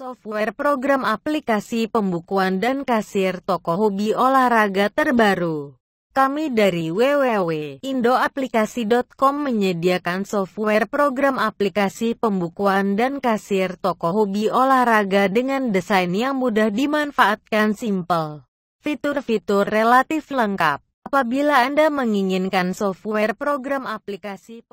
software program aplikasi pembukuan dan kasir toko hobi olahraga terbaru. Kami dari www.indoaplikasi.com menyediakan software program aplikasi pembukuan dan kasir toko hobi olahraga dengan desain yang mudah dimanfaatkan simple. Fitur-fitur relatif lengkap. Apabila Anda menginginkan software program aplikasi